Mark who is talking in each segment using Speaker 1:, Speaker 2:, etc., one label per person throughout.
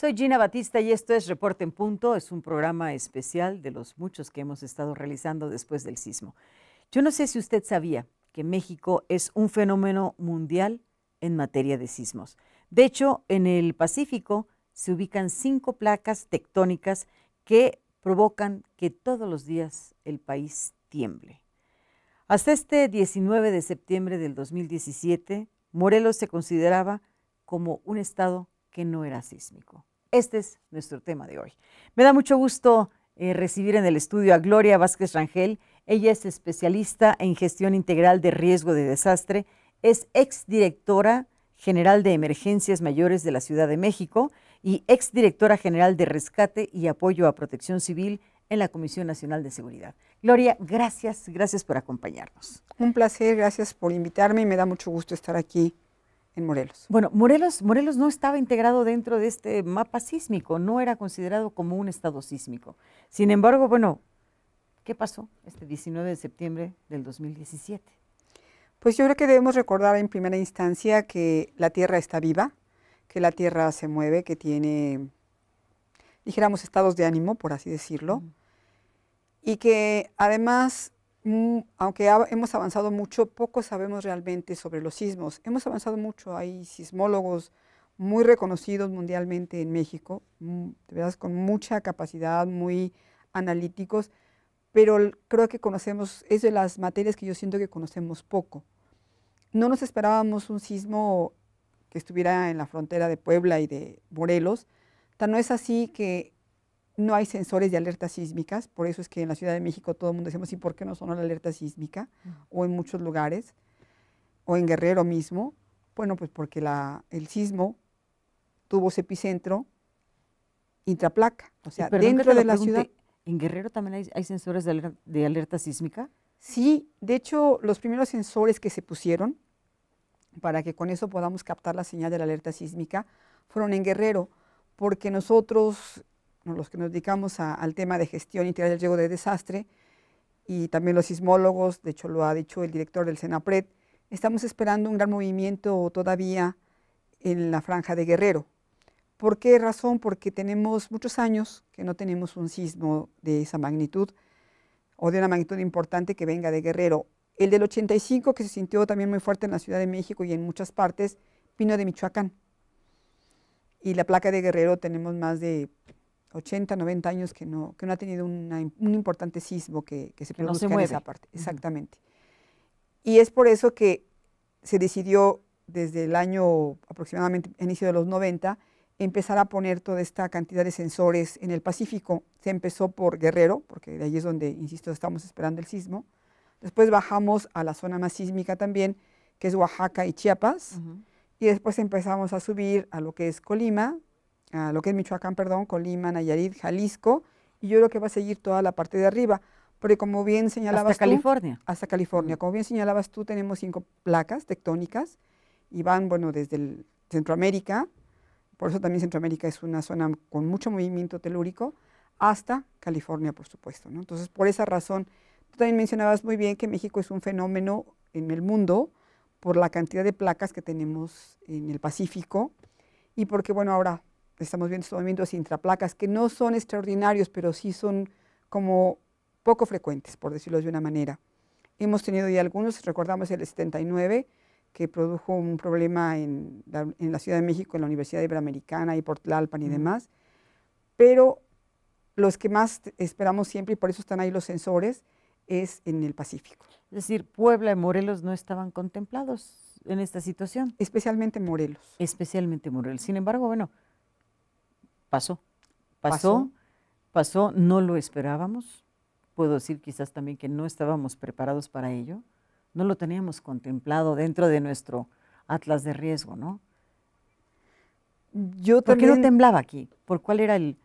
Speaker 1: Soy Gina Batista y esto es Reporte en Punto. Es un programa especial de los muchos que hemos estado realizando después del sismo. Yo no sé si usted sabía que México es un fenómeno mundial en materia de sismos. De hecho, en el Pacífico se ubican cinco placas tectónicas que provocan que todos los días el país tiemble. Hasta este 19 de septiembre del 2017, Morelos se consideraba como un estado que no era sísmico. Este es nuestro tema de hoy. Me da mucho gusto eh, recibir en el estudio a Gloria Vázquez Rangel. Ella es especialista en gestión integral de riesgo de desastre, es exdirectora general de emergencias mayores de la Ciudad de México y exdirectora general de rescate y apoyo a protección civil en la Comisión Nacional de Seguridad. Gloria, gracias, gracias por acompañarnos. Un placer, gracias por invitarme y me da mucho gusto estar aquí Morelos. Bueno, Morelos, Morelos no estaba integrado dentro de este mapa sísmico, no era considerado como un estado sísmico. Sin embargo, bueno, ¿qué pasó este 19 de septiembre del 2017? Pues
Speaker 2: yo creo que debemos recordar en primera instancia que la Tierra está viva, que la Tierra se mueve, que tiene, dijéramos, estados de ánimo, por así decirlo, y que además aunque hemos avanzado mucho, poco sabemos realmente sobre los sismos. Hemos avanzado mucho, hay sismólogos muy reconocidos mundialmente en México, mm, de verdad con mucha capacidad, muy analíticos, pero creo que conocemos, es de las materias que yo siento que conocemos poco. No nos esperábamos un sismo que estuviera en la frontera de Puebla y de Morelos, tan no es así que no hay sensores de alerta sísmicas, por eso es que en la Ciudad de México todo el mundo decimos, ¿y por qué no sonó la alerta sísmica? O en muchos lugares, o en Guerrero mismo. Bueno, pues porque el sismo tuvo su epicentro intraplaca, o sea, dentro de la ciudad.
Speaker 1: ¿En Guerrero también hay, sensores de alerta, sísmica?
Speaker 2: Sí, de hecho, los primeros sensores que se pusieron para que con eso podamos captar la señal de la alerta sísmica fueron en Guerrero, porque nosotros los que nos dedicamos al tema de gestión integral del riesgo de desastre y también los sismólogos, de hecho lo ha dicho el director del CENAPRED, estamos esperando un gran movimiento todavía en la franja de Guerrero. ¿Por qué razón? Porque tenemos muchos años que no tenemos un sismo de esa magnitud o de una magnitud importante que venga de Guerrero. El del 85, que se sintió también muy fuerte en la Ciudad de México y en muchas partes, vino de Michoacán. Y la placa de Guerrero tenemos más de 80, 90 años que no, ha tenido un importante sismo que, se que en esa parte. Exactamente. Y es por eso que se decidió desde el año aproximadamente, inicio de los 90, empezar a poner toda esta cantidad de sensores en el Pacífico. Se empezó por Guerrero, porque de ahí es donde, insisto, estamos esperando el sismo. Después bajamos a la zona más sísmica también, que es Oaxaca y Chiapas. Y después empezamos a subir a lo que es Colima, lo que es Michoacán, perdón, Colima, Nayarit, Jalisco, y yo creo que va a seguir toda la parte de arriba, porque como bien señalabas hasta California. Hasta California. Como bien señalabas tú, tenemos cinco placas tectónicas y van, bueno, desde el Centroamérica, por eso también Centroamérica es una zona con mucho movimiento telúrico, hasta California, por supuesto. ¿no? Entonces, por esa razón, tú también mencionabas muy bien que México es un fenómeno en el mundo por la cantidad de placas que tenemos en el Pacífico y porque, bueno, ahora estamos viendo estos movimientos intraplacas que no son extraordinarios, pero sí son como poco frecuentes, por decirlo de una manera. Hemos tenido ya algunos, recordamos el 79, que produjo un problema en la, Ciudad de México, en la Universidad Iberoamericana y por Tlalpan y demás, pero los que más esperamos siempre, y por eso están ahí
Speaker 1: los sensores, es en el Pacífico. Es decir, Puebla y Morelos no estaban contemplados en esta situación. Especialmente Morelos. Especialmente Morelos. Sin embargo, bueno, pasó. Pasó, pasó, no lo esperábamos. Puedo decir quizás también que no estábamos preparados para ello. No lo teníamos contemplado dentro de nuestro atlas de riesgo, ¿no? Yo ¿Por qué no temblaba aquí? ¿Por cuál era el...?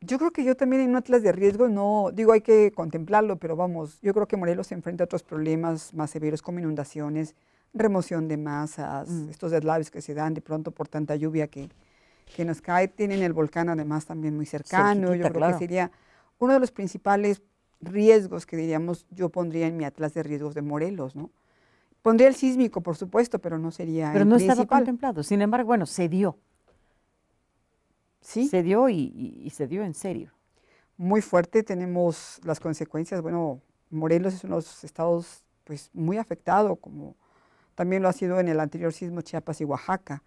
Speaker 1: Yo creo que yo también en un atlas de riesgo no... Digo, hay que
Speaker 2: contemplarlo, pero vamos, yo creo que Morelos se enfrenta a otros problemas más severos como inundaciones, remoción de masas, mm. estos deslaves que se dan de pronto por tanta lluvia que, que nos cae. Tienen el volcán además también muy cercano. yo creo que sería uno de los principales riesgos que diríamos yo pondría en mi atlas de riesgos de Morelos, ¿no? Pondría el sísmico, por supuesto, pero no sería pero no estaba contemplado. Sin embargo, bueno, se dio. Sí. Se dio y, se dio en serio. Muy fuerte, tenemos las consecuencias. Bueno, Morelos es uno de los estados pues, muy afectado, como también lo ha sido en el anterior sismo Chiapas y Oaxaca.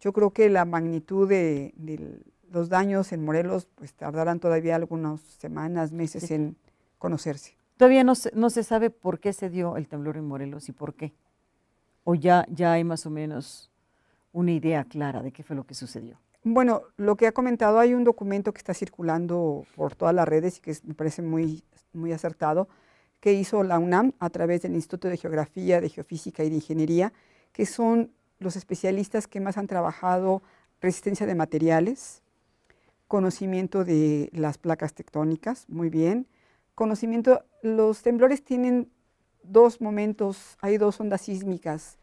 Speaker 2: Yo creo que la magnitud de, los daños en Morelos pues tardarán todavía algunas semanas, meses en
Speaker 1: conocerse. Todavía no se, no se sabe por qué se dio el temblor en Morelos y por qué. O ya, ya hay más o menos una idea clara de qué fue lo que sucedió.
Speaker 2: Bueno, lo que ha comentado, hay un documento que está circulando por todas las redes y que me parece muy, muy acertado, que hizo la UNAM a través del Instituto de Geografía, de Geofísica y de Ingeniería, que son los especialistas que más han trabajado resistencia de materiales, conocimiento de las placas tectónicas, muy bien, conocimiento, los temblores tienen dos momentos, hay dos ondas sísmicas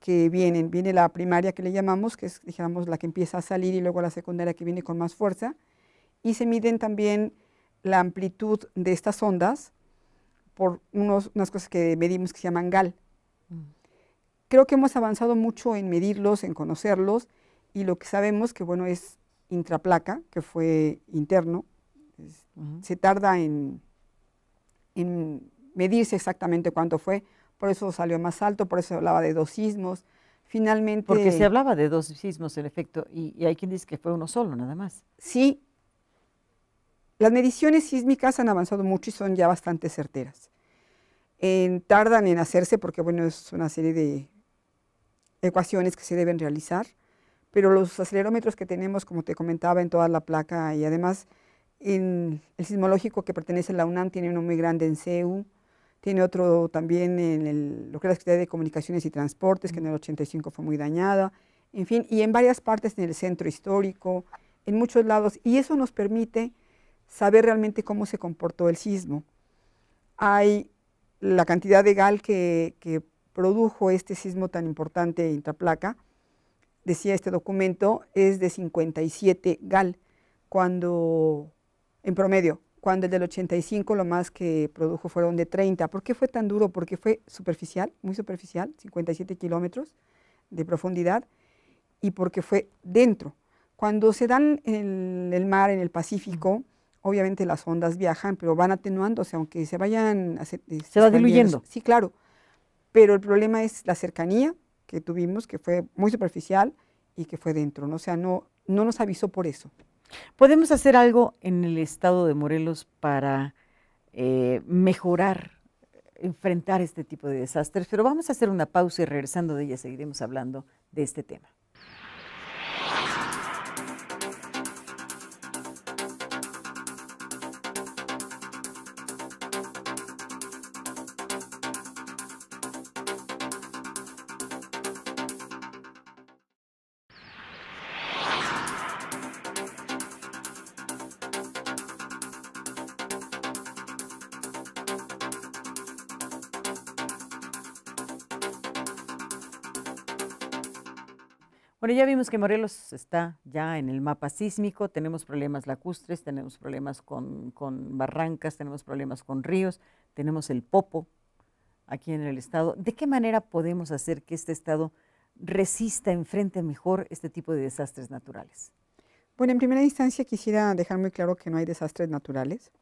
Speaker 2: que vienen, viene la primaria que le llamamos, que es, digamos, la que empieza a salir y luego la secundaria que viene con más fuerza, y se miden también la amplitud de estas ondas por unas cosas que medimos que se llaman GAL, creo que hemos avanzado mucho en medirlos, en conocerlos, y lo que sabemos que, bueno, es intraplaca, que fue interno, se tarda en, en, medirse exactamente cuánto fue, por eso salió más alto, por eso hablaba de dos sismos, finalmente... Porque se
Speaker 1: hablaba de dos sismos, en efecto, y, hay quien dice que fue uno solo, nada más.
Speaker 2: Sí, las mediciones sísmicas han avanzado mucho y son ya bastante certeras. tardan en hacerse porque, bueno, es una serie de ecuaciones que se deben realizar, pero los acelerómetros que tenemos, como te comentaba, en toda la placa y además en el sismológico que pertenece a la UNAM tiene uno muy grande en CEU, tiene otro también en el, lo que es la Secretaría de Comunicaciones y Transportes, que en el 85 fue muy dañada, en fin, y en varias partes en el centro histórico, en muchos lados, y eso nos permite saber realmente cómo se comportó el sismo. Hay la cantidad de gal que, que produjo este sismo tan importante intraplaca, decía este documento, es de 57 GAL, cuando, en promedio, cuando el del 85 lo más que produjo fueron de 30. ¿Por qué fue tan duro? Porque fue superficial, muy superficial, 57 kilómetros de profundidad, y porque fue dentro. Cuando se dan en el, mar, en el Pacífico, obviamente las ondas viajan, pero van atenuándose, aunque se vayan... se va diluyendo. Sí, claro pero el problema es la cercanía que tuvimos, que fue muy superficial y que fue dentro, ¿no? o sea, no, nos avisó por
Speaker 1: eso. ¿Podemos hacer algo en el estado de Morelos para eh, mejorar, enfrentar este tipo de desastres? Pero vamos a hacer una pausa y regresando de ella seguiremos hablando de este tema. Bueno, ya vimos que Morelos está ya en el mapa sísmico, tenemos problemas lacustres, tenemos problemas con, barrancas, tenemos problemas con ríos, tenemos el popo aquí en el estado. ¿De qué manera podemos hacer que este estado resista, enfrente mejor este tipo de desastres naturales? Bueno,
Speaker 2: en primera instancia quisiera dejar muy claro que no hay desastres naturales.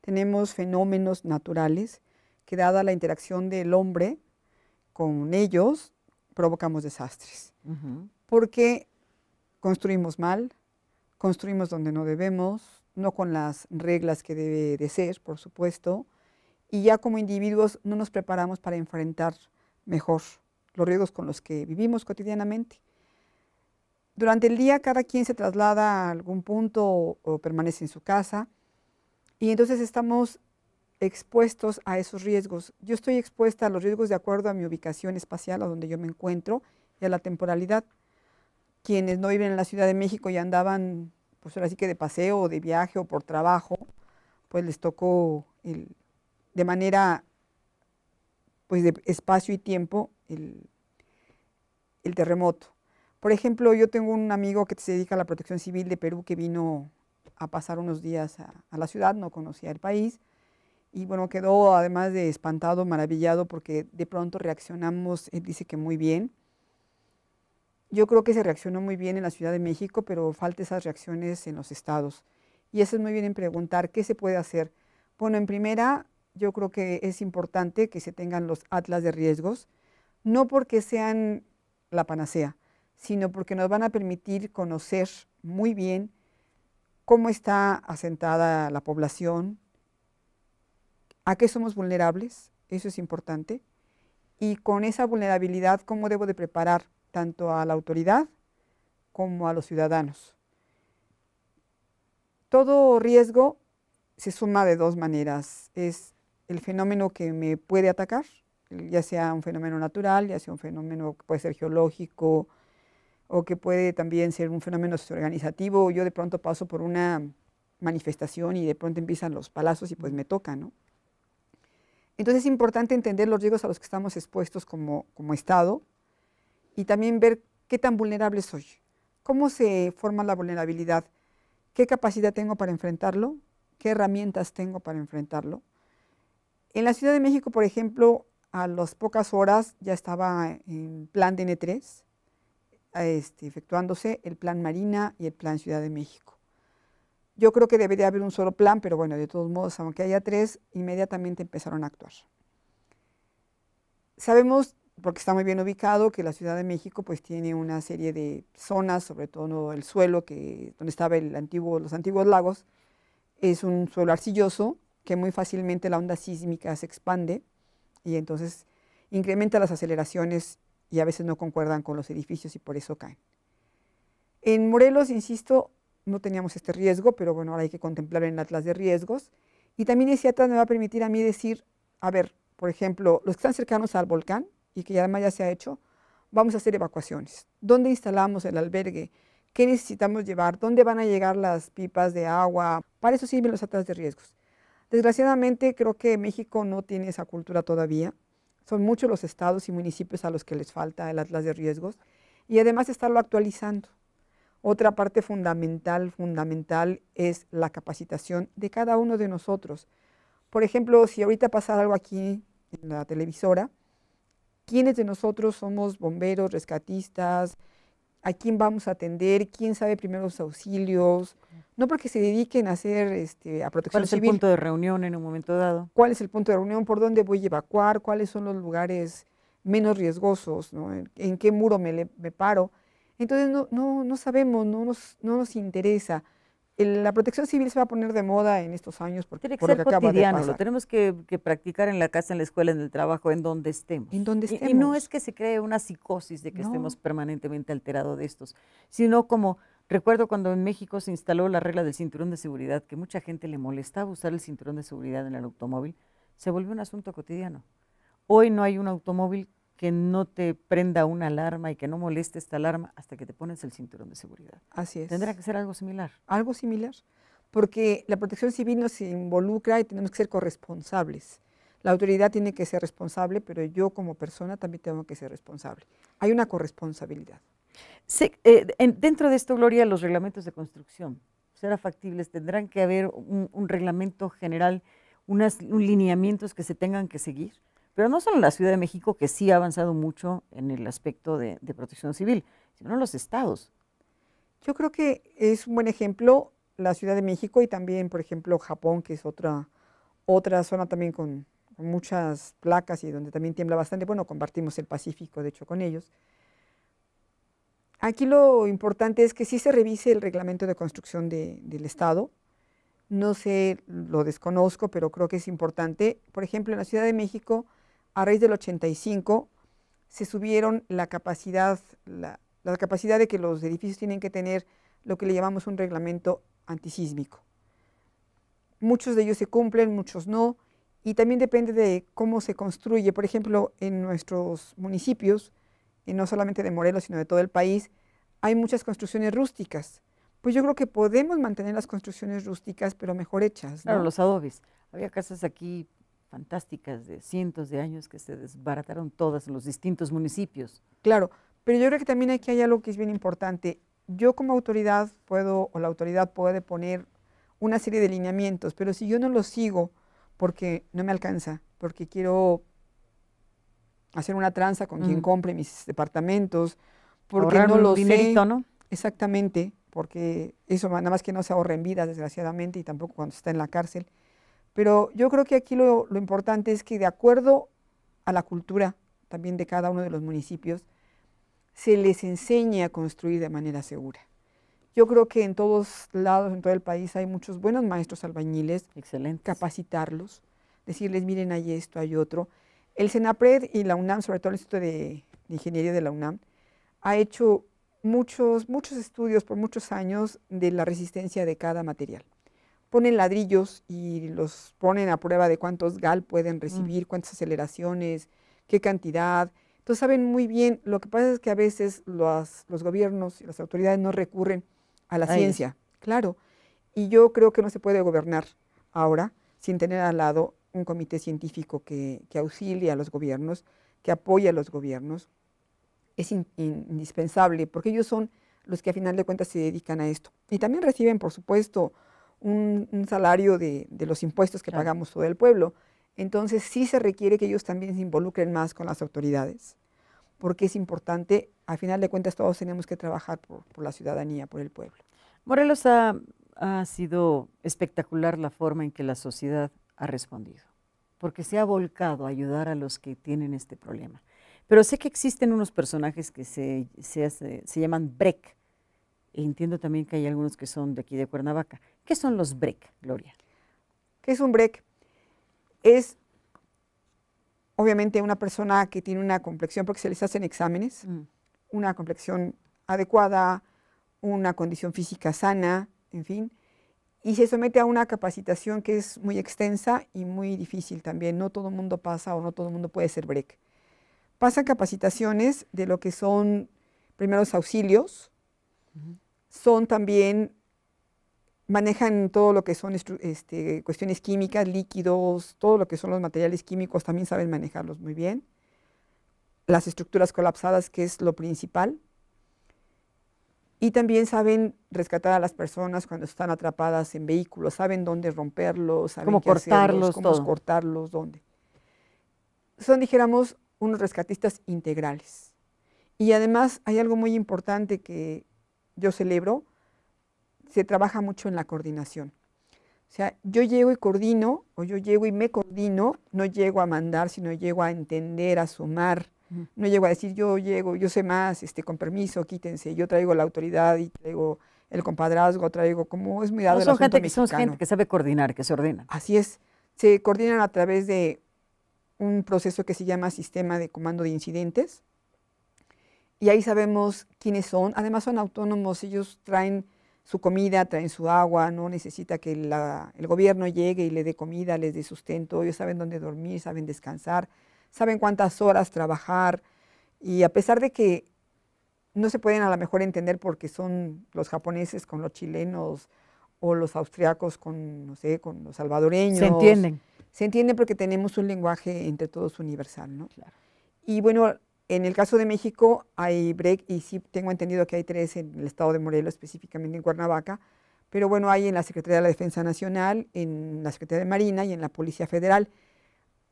Speaker 2: Tenemos fenómenos naturales que dada la interacción del hombre con ellos, provocamos desastres porque construimos mal, construimos donde no debemos, no con las reglas que debe de ser, por supuesto, y ya como individuos no nos preparamos para enfrentar mejor los riesgos con los que vivimos cotidianamente. Durante el día cada quien se traslada a algún punto o, permanece en su casa y entonces estamos expuestos a esos riesgos. Yo estoy expuesta a los riesgos de acuerdo a mi ubicación espacial, a donde yo me encuentro, y a la temporalidad quienes no viven en la Ciudad de México y andaban, pues ahora sí que de paseo o de viaje o por trabajo, pues les tocó de manera, pues de espacio y tiempo, el, el terremoto. Por ejemplo, yo tengo un amigo que se dedica a la protección civil de Perú que vino a pasar unos días a, la ciudad, no conocía el país. Y bueno, quedó además de espantado, maravillado, porque de pronto reaccionamos, él dice que muy bien, yo creo que se reaccionó muy bien en la Ciudad de México, pero falta esas reacciones en los estados. Y eso es muy bien en preguntar qué se puede hacer. Bueno, en primera, yo creo que es importante que se tengan los atlas de riesgos, no porque sean la panacea, sino porque nos van a permitir conocer muy bien cómo está asentada la población, a qué somos vulnerables, eso es importante, y con esa vulnerabilidad cómo debo de preparar tanto a la autoridad como a los ciudadanos. Todo riesgo se suma de dos maneras. Es el fenómeno que me puede atacar, ya sea un fenómeno natural, ya sea un fenómeno que puede ser geológico o que puede también ser un fenómeno organizativo. Yo de pronto paso por una manifestación y de pronto empiezan los palazos y pues me toca, Entonces es importante entender los riesgos a los que estamos expuestos como Estado, y también ver qué tan vulnerable soy, cómo se forma la vulnerabilidad, qué capacidad tengo para enfrentarlo, qué herramientas tengo para enfrentarlo. En la Ciudad de México, por ejemplo, a las pocas horas ya estaba en plan DN3 este, efectuándose, el plan Marina y el plan Ciudad de México. Yo creo que debería haber un solo plan, pero bueno, de todos modos, aunque haya tres, inmediatamente empezaron a actuar. Sabemos porque está muy bien ubicado, que la Ciudad de México pues tiene una serie de zonas, sobre todo el suelo que, donde estaban antiguo, los antiguos lagos, es un suelo arcilloso que muy fácilmente la onda sísmica se expande y entonces incrementa las aceleraciones y a veces no concuerdan con los edificios y por eso caen. En Morelos, insisto, no teníamos este riesgo, pero bueno, ahora hay que contemplar en el atlas de riesgos. Y también ese atlas me va a permitir a mí decir, a ver, por ejemplo, los que están cercanos al volcán, y que además ya se ha hecho, vamos a hacer evacuaciones. ¿Dónde instalamos el albergue? ¿Qué necesitamos llevar? ¿Dónde van a llegar las pipas de agua? Para eso sirven los atlas de riesgos. Desgraciadamente creo que México no tiene esa cultura todavía. Son muchos los estados y municipios a los que les falta el atlas de riesgos y además estarlo actualizando. Otra parte fundamental, fundamental es la capacitación de cada uno de nosotros. Por ejemplo, si ahorita pasara algo aquí en la televisora, quiénes de nosotros somos bomberos, rescatistas, a quién vamos a atender, quién sabe primeros auxilios, no porque se dediquen a hacer este, a protección ¿Cuál es el punto de
Speaker 1: reunión en un momento dado?
Speaker 2: ¿Cuál es el punto de reunión? ¿Por dónde voy a evacuar? ¿Cuáles son los lugares menos riesgosos? ¿En, qué muro me, me paro? Entonces no, no, no sabemos, no nos, no nos interesa la protección civil se va a poner de moda en estos años porque que lo
Speaker 1: tenemos que, practicar en la casa, en la escuela, en el trabajo, en donde estemos. En Y, no es que se cree una psicosis de que estemos permanentemente alterados de estos, sino como recuerdo cuando en México se instaló la regla del cinturón de seguridad, que mucha gente le molestaba usar el cinturón de seguridad en el automóvil, se volvió un asunto cotidiano. Hoy no hay un automóvil que no te prenda una alarma y que no moleste esta alarma hasta que te pones el cinturón de seguridad. Así es. Tendrá que ser algo similar.
Speaker 2: Algo similar, porque la protección civil nos involucra y tenemos que ser corresponsables. La autoridad tiene que ser responsable, pero yo como persona también tengo que ser responsable. Hay
Speaker 1: una corresponsabilidad. Eh, dentro de esto, Gloria, los reglamentos de construcción, ¿será factibles? ¿Tendrán que haber un, reglamento general, unas, lineamientos que se tengan que seguir? pero no solo la Ciudad de México, que sí ha avanzado mucho en el aspecto de, protección civil, sino los estados. Yo creo que es un buen ejemplo
Speaker 2: la Ciudad de México y también, por ejemplo, Japón, que es otra, otra zona también con, muchas placas y donde también tiembla bastante. Bueno, compartimos el Pacífico, de hecho, con ellos. Aquí lo importante es que sí se revise el reglamento de construcción del Estado. No sé, lo desconozco, pero creo que es importante. Por ejemplo, en la Ciudad de México a raíz del 85 se subieron la capacidad, la, capacidad de que los edificios tienen que tener lo que le llamamos un reglamento antisísmico. Muchos de ellos se cumplen, muchos no, y también depende de cómo se construye. Por ejemplo, en nuestros municipios, y no solamente de Morelos, sino de todo el país, hay muchas construcciones rústicas. Pues yo creo que podemos mantener las construcciones rústicas, pero mejor hechas. Claro, los
Speaker 1: adobes. Había casas aquí fantásticas de cientos de años que se desbarataron todas en los distintos municipios. Claro, pero yo creo que también aquí hay algo que es bien importante. Yo como autoridad puedo, o la autoridad
Speaker 2: puede poner una serie de lineamientos, pero si yo no los sigo porque no me alcanza, porque quiero hacer una tranza con quien mm. compre mis departamentos, porque no lo ¿no? Exactamente, porque eso nada más que no se ahorra en vida, desgraciadamente, y tampoco cuando está en la cárcel. Pero yo creo que aquí lo, importante es que de acuerdo a la cultura también de cada uno de los municipios, se les enseñe a construir de manera segura. Yo creo que en todos lados, en todo el país, hay muchos buenos maestros albañiles. Excelente. Capacitarlos, decirles, miren, hay esto, hay otro. El CENAPRED y la UNAM, sobre todo el Instituto de Ingeniería de la UNAM, ha hecho muchos, muchos estudios por muchos años de la resistencia de cada material ponen ladrillos y los ponen a prueba de cuántos GAL pueden mm. recibir, cuántas aceleraciones, qué cantidad. Entonces saben muy bien, lo que pasa es que a veces los, gobiernos y las autoridades no recurren a la ciencia, claro. Y yo creo que no se puede gobernar ahora sin tener al lado un comité científico que, que auxilie a los gobiernos, que apoya a los gobiernos. Es indispensable porque ellos son los que a final de cuentas se dedican a esto. Y también reciben, por supuesto, un, salario de, los impuestos que pagamos todo el pueblo. Entonces sí se requiere que ellos también se involucren más con las autoridades, porque es importante, a final de cuentas todos tenemos que trabajar por, la ciudadanía, por el pueblo.
Speaker 1: Morelos ha, sido espectacular la forma en que la sociedad ha respondido, porque se ha volcado a ayudar a los que tienen este problema. Pero sé que existen unos personajes que se, llaman Breck, e entiendo también que hay algunos que son de aquí de Cuernavaca. ¿Qué son los break, Gloria? ¿Qué es un break? Es
Speaker 2: obviamente una persona que tiene una complexión, porque se les hacen exámenes, mm. una complexión adecuada, una condición física sana, en fin, y se somete a una capacitación que es muy extensa y muy difícil también. No todo el mundo pasa o no todo el mundo puede ser break. Pasan capacitaciones de lo que son primeros auxilios, son también manejan todo lo que son este, cuestiones químicas, líquidos, todo lo que son los materiales químicos, también saben manejarlos muy bien. Las estructuras colapsadas, que es lo principal. Y también saben rescatar a las personas cuando están atrapadas en vehículos, saben dónde romperlos, saben cómo cortarlos, cómo cortarlos, dónde. Son, dijéramos, unos rescatistas integrales. Y además hay algo muy importante que yo celebro, se trabaja mucho en la coordinación. O sea, yo llego y coordino, o yo llego y me coordino, no llego a mandar, sino llego a entender, a sumar, no llego a decir yo llego, yo sé más, este, con permiso, quítense, yo traigo la autoridad y traigo el compadrazgo, traigo como es muy dado son que gente que
Speaker 1: sabe coordinar, que se ordena. Así es, se
Speaker 2: coordinan a través de un proceso que se llama sistema de comando de incidentes y ahí sabemos quiénes son, además son autónomos, ellos traen su comida, traen su agua, no necesita que el gobierno llegue y le dé comida, les dé sustento, ellos saben dónde dormir, saben descansar, saben cuántas horas trabajar y a pesar de que no se pueden a lo mejor entender porque son los japoneses con los chilenos o los austriacos con, no sé, con los salvadoreños. Se entienden. Se entienden porque tenemos un lenguaje entre todos universal, ¿no? Claro. Y bueno, en el caso de México hay break y sí tengo entendido que hay tres en el estado de Morelos, específicamente en Cuernavaca, pero bueno, hay en la Secretaría de la Defensa Nacional, en la Secretaría de Marina y en la Policía Federal.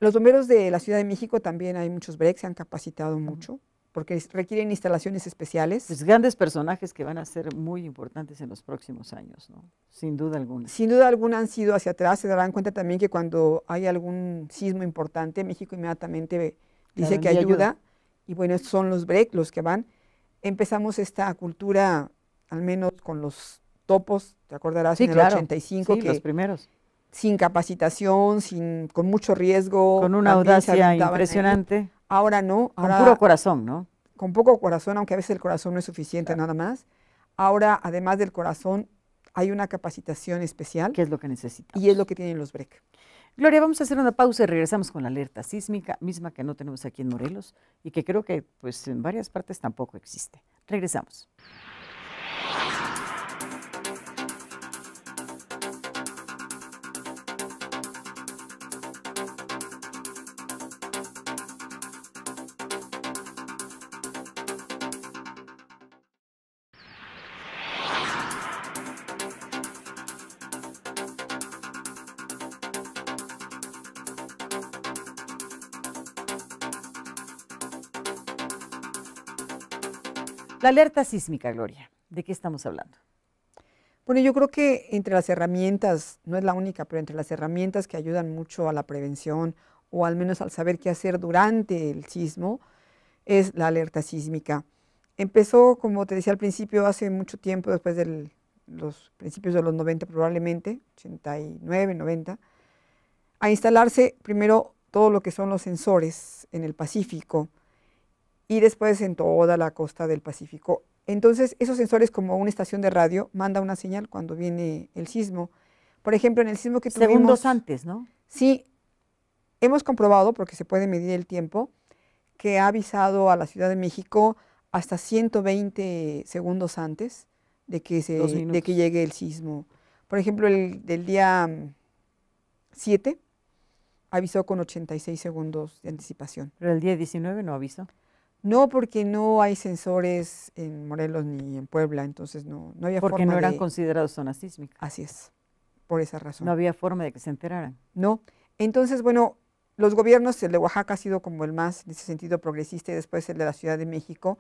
Speaker 2: Los bomberos de la Ciudad de México también hay muchos breaks, se han capacitado mucho porque requieren
Speaker 1: instalaciones especiales. Pues grandes personajes que van a ser muy importantes en los próximos años, ¿no? Sin duda alguna.
Speaker 2: Sin duda alguna han sido hacia atrás, se darán cuenta también que cuando hay algún sismo importante, México inmediatamente dice que ayuda. ayuda y bueno, estos son los break, los que van. Empezamos esta cultura, al menos con los topos, te acordarás, en el 85. Sí, los primeros. Sin capacitación, sin, con mucho riesgo. Con una audacia impresionante. Ahora no. con puro corazón, ¿no? Con poco corazón, aunque a veces el corazón no es suficiente nada más. Ahora, además del corazón, hay una
Speaker 1: capacitación especial. Que es lo que necesitamos. Y es lo que tienen los break. Gloria, vamos a hacer una pausa y regresamos con la alerta sísmica, misma que no tenemos aquí en Morelos y que creo que pues en varias partes tampoco existe. Regresamos. La alerta sísmica, Gloria, ¿de qué estamos hablando? Bueno, yo creo que
Speaker 2: entre las herramientas, no es la única, pero entre las herramientas que ayudan mucho a la prevención o al menos al saber qué hacer durante el sismo, es la alerta sísmica. Empezó, como te decía al principio, hace mucho tiempo, después de los principios de los 90 probablemente, 89, 90, a instalarse primero todo lo que son los sensores en el Pacífico y después en toda la costa del Pacífico. Entonces, esos sensores como una estación de radio manda una señal cuando viene el sismo. Por ejemplo, en el sismo que tuvimos... Segundos antes, ¿no? Sí. Hemos comprobado, porque se puede medir el tiempo, que ha avisado a la Ciudad de México hasta 120 segundos antes de que, se, de que llegue el sismo. Por ejemplo, el del día 7 mm, avisó con 86 segundos de anticipación. Pero el día 19 no avisó. No, porque no hay sensores en Morelos ni en Puebla, entonces no, no había forma de… Porque no eran
Speaker 1: considerados zonas sísmicas. Así es, por esa razón. No había forma de que se enteraran. No. Entonces, bueno,
Speaker 2: los gobiernos, el de Oaxaca ha sido como el más, en ese sentido, progresista y después el de la Ciudad de México,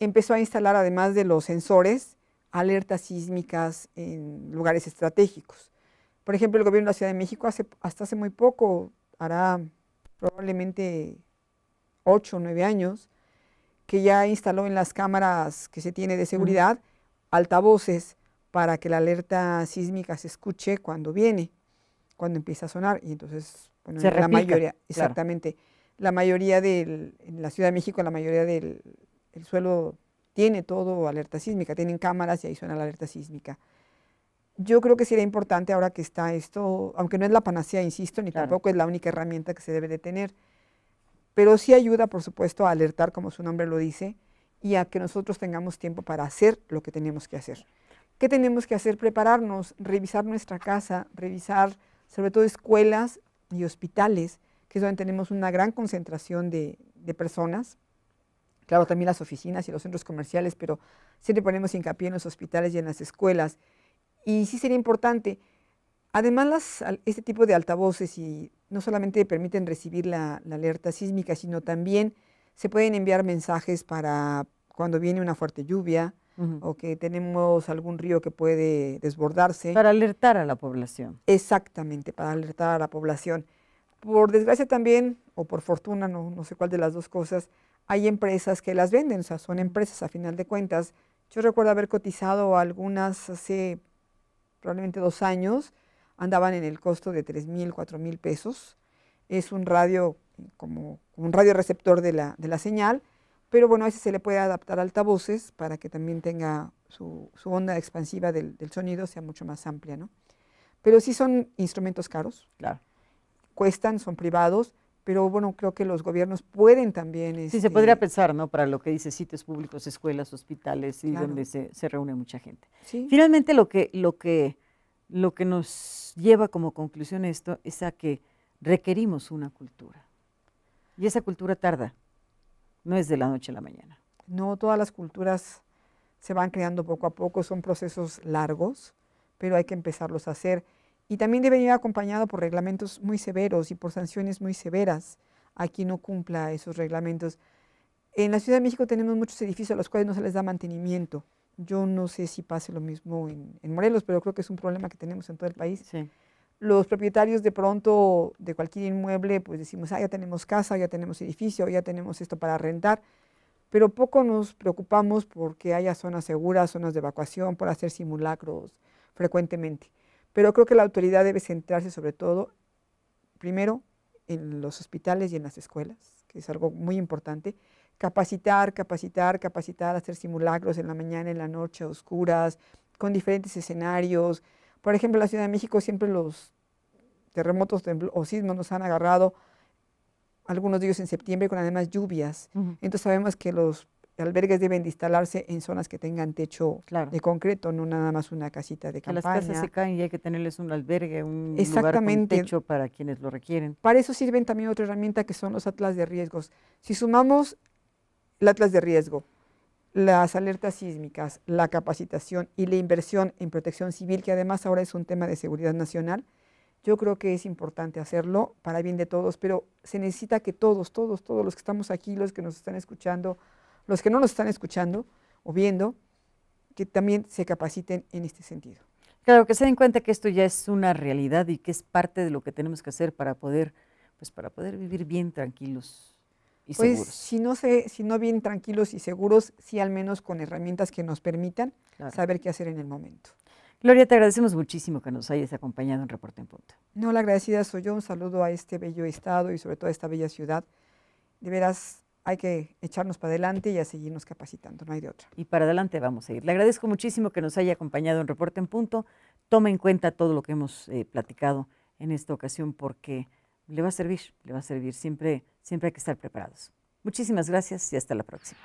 Speaker 2: empezó a instalar, además de los sensores, alertas sísmicas en lugares estratégicos. Por ejemplo, el gobierno de la Ciudad de México hace, hasta hace muy poco, hará probablemente ocho o 9 años, que ya instaló en las cámaras que se tiene de seguridad altavoces para que la alerta sísmica se escuche cuando viene, cuando empieza a sonar. Y entonces, bueno, la mayoría, exactamente, la mayoría de la Ciudad de México, la mayoría del suelo tiene todo alerta sísmica, tienen cámaras y ahí suena la alerta sísmica. Yo creo que sería importante ahora que está esto, aunque no es la panacea, insisto, ni tampoco es la única herramienta que se debe de tener, pero sí ayuda, por supuesto, a alertar, como su nombre lo dice, y a que nosotros tengamos tiempo para hacer lo que tenemos que hacer. ¿Qué tenemos que hacer? Prepararnos, revisar nuestra casa, revisar sobre todo escuelas y hospitales, que es donde tenemos una gran concentración de, personas. Claro, también las oficinas y los centros comerciales, pero siempre ponemos hincapié en los hospitales y en las escuelas. Y sí sería importante, Además, este tipo de altavoces y no solamente permiten recibir la, alerta sísmica, sino también se pueden enviar mensajes para cuando viene una fuerte lluvia o que tenemos algún río que puede desbordarse. Para
Speaker 1: alertar a la población.
Speaker 2: Exactamente, para alertar a la población. Por desgracia también, o por fortuna, no, no sé cuál de las dos cosas, hay empresas que las venden, o sea, son empresas a final de cuentas. Yo recuerdo haber cotizado algunas hace probablemente dos años, andaban en el costo de 3 mil, 4 mil pesos. Es un radio como un receptor de la, de la señal, pero bueno, a ese se le puede adaptar altavoces para que también tenga su, su onda expansiva del, del, sonido sea mucho más amplia, ¿no? Pero sí son instrumentos caros. Claro. Cuestan, son privados, pero bueno, creo que los gobiernos pueden también. Sí, se este, podría
Speaker 1: pensar, ¿no? Para lo que dice sitios públicos, escuelas, hospitales y donde se, se, reúne mucha gente. Finalmente, lo que, lo que lo que nos lleva como conclusión esto es a que requerimos una cultura. Y esa cultura tarda, no es de la noche a la mañana. No,
Speaker 2: todas las culturas se van creando poco a poco, son procesos largos, pero hay que empezarlos a hacer. Y también debe ir acompañado por reglamentos muy severos y por sanciones muy severas a quien no cumpla esos reglamentos. En la Ciudad de México tenemos muchos edificios a los cuales no se les da mantenimiento. Yo no sé si pase lo mismo en, Morelos, pero creo que es un problema que tenemos en todo el país. Los propietarios de pronto de cualquier inmueble, pues decimos, ah, ya tenemos casa, ya tenemos edificio, ya tenemos esto para rentar, pero poco nos preocupamos porque haya zonas seguras, zonas de evacuación, por hacer simulacros frecuentemente. Pero creo que la autoridad debe centrarse sobre todo, primero, en los hospitales y en las escuelas, que es algo muy importante, capacitar, capacitar, capacitar, hacer simulacros en la mañana, en la noche, oscuras, con diferentes escenarios. Por ejemplo, en la Ciudad de México siempre los terremotos o sismos nos han agarrado, algunos de ellos en septiembre, con además lluvias. Entonces sabemos que los albergues deben instalarse en zonas que tengan techo de concreto, no nada más una casita de campaña. las casas se
Speaker 1: caen y hay que tenerles un albergue, un lugar con techo para quienes lo requieren. Para
Speaker 2: eso sirven también otra herramienta que son los atlas de riesgos. Si sumamos el atlas de riesgo, las alertas sísmicas, la capacitación y la inversión en protección civil, que además ahora es un tema de seguridad nacional, yo creo que es importante hacerlo para bien de todos, pero se necesita que todos, todos, todos los que estamos aquí, los que nos están escuchando, los que no nos están escuchando o viendo, que también se capaciten en este sentido.
Speaker 1: Claro, que se den cuenta que esto ya es una realidad y que es parte de lo que tenemos que hacer para poder, pues para poder vivir bien tranquilos pues,
Speaker 2: Si no, se, si no bien tranquilos y seguros, sí al menos con herramientas que nos permitan saber qué hacer en el momento.
Speaker 1: Gloria, te agradecemos muchísimo que nos hayas acompañado en Reporte en Punto.
Speaker 2: No, la agradecida soy yo. Un saludo a este bello estado y sobre todo a esta bella ciudad. De veras, hay que echarnos para adelante y a seguirnos capacitando,
Speaker 1: no hay de otra. Y para adelante vamos a ir. Le agradezco muchísimo que nos haya acompañado en Reporte en Punto. Toma en cuenta todo lo que hemos eh, platicado en esta ocasión porque le va a servir, le va a servir. Siempre Siempre hay que estar preparados. Muchísimas gracias y hasta la próxima.